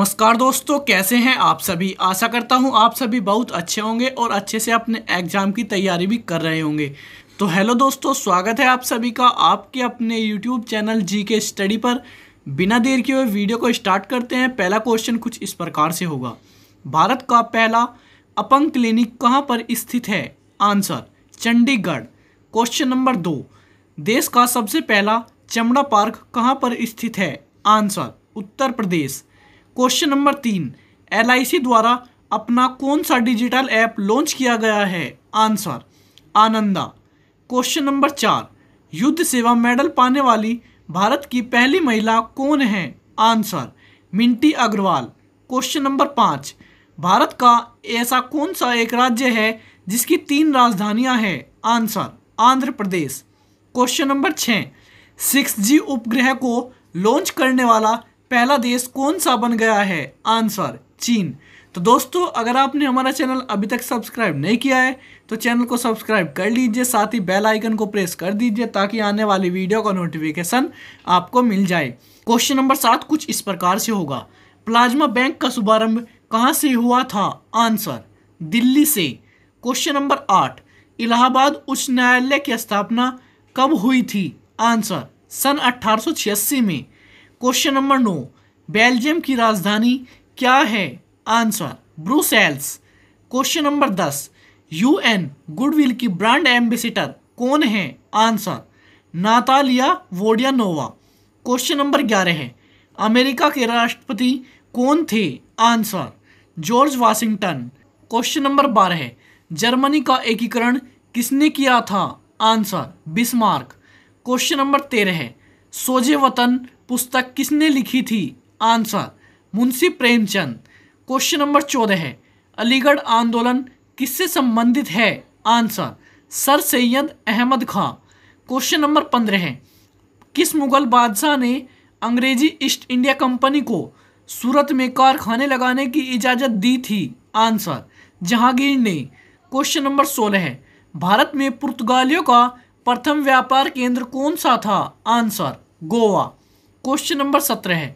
नमस्कार दोस्तों कैसे हैं आप सभी आशा करता हूं आप सभी बहुत अच्छे होंगे और अच्छे से अपने एग्ज़ाम की तैयारी भी कर रहे होंगे तो हेलो दोस्तों स्वागत है आप सभी का आपके अपने यूट्यूब चैनल जी के स्टडी पर बिना देर किए हुए वीडियो को स्टार्ट करते हैं पहला क्वेश्चन कुछ इस प्रकार से होगा भारत का पहला अपंग क्लिनिक कहाँ पर स्थित है आंसर चंडीगढ़ क्वेश्चन नंबर दो देश का सबसे पहला चमड़ा पार्क कहाँ पर स्थित है answer Uttar Pradesh question number तीन एल द्वारा अपना कौन सा डिजिटल ऐप लॉन्च किया गया है आंसर आनंदा क्वेश्चन नंबर चार युद्ध सेवा मेडल पाने वाली भारत की पहली महिला कौन है answer Minti Agrawal question number पाँच भारत का ऐसा कौन सा एक राज्य है जिसकी तीन राजधानियां हैं answer Andhra Pradesh question number छः सिक्स जी उपग्रह को लॉन्च करने वाला पहला देश कौन सा बन गया है आंसर चीन तो दोस्तों अगर आपने हमारा चैनल अभी तक सब्सक्राइब नहीं किया है तो चैनल को सब्सक्राइब कर लीजिए साथ ही बेल आइकन को प्रेस कर दीजिए ताकि आने वाली वीडियो का नोटिफिकेशन आपको मिल जाए क्वेश्चन नंबर सात कुछ इस प्रकार से होगा प्लाज्मा बैंक का शुभारंभ कहाँ से हुआ था आंसर दिल्ली से क्वेश्चन नंबर आठ इलाहाबाद उच्च न्यायालय की स्थापना कब हुई थी आंसर सन अट्ठारह में क्वेश्चन नंबर नौ बेल्जियम की राजधानी क्या है आंसर ब्रूसेल्स क्वेश्चन नंबर दस यूएन गुडविल की ब्रांड एम्बेसिडर कौन है answer Natalia Vodianova question number ग्यारह है अमेरिका के राष्ट्रपति कौन थे answer George Washington question number बारह है जर्मनी का एकीकरण किसने किया था आंसर बिस्मार्क क्वेश्चन नंबर तेरह है सोजे वतन पुस्तक किसने लिखी थी answer Munshi Premchand question number चौदह है अलीगढ़ आंदोलन किससे संबंधित है answer sir Syed Ahmad Khan question number पंद्रह है किस मुगल बादशाह ने अंग्रेजी ईस्ट इंडिया कंपनी को सूरत में कारखाने लगाने की इजाज़त दी थी आंसर जहांगीर ने क्वेश्चन नंबर सोलह है भारत में पुर्तगालियों का प्रथम व्यापार केंद्र कौन सा था आंसर गोवा क्वेश्चन नंबर सत्रह है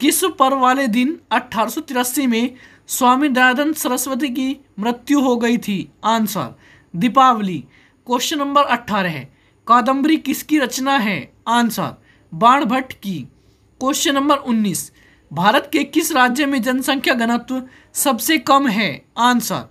किस पर्व वाले दिन अठारह में स्वामी दयानंद सरस्वती की मृत्यु हो गई थी आंसर दीपावली क्वेश्चन नंबर अट्ठारह है कादम्बरी किसकी रचना है आंसर बाण भट्ट की क्वेश्चन नंबर उन्नीस भारत के किस राज्य में जनसंख्या घनत्व सबसे कम है answer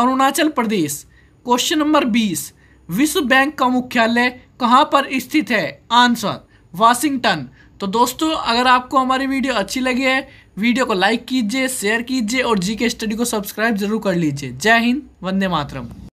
Arunachal Pradesh question number बीस विश्व बैंक का मुख्यालय कहाँ पर स्थित है आंसर वाशिंगटन तो दोस्तों अगर आपको हमारी वीडियो अच्छी लगी है वीडियो को लाइक कीजिए शेयर कीजिए और जी के स्टडी को सब्सक्राइब जरूर कर लीजिए जय हिंद वंदे मातरम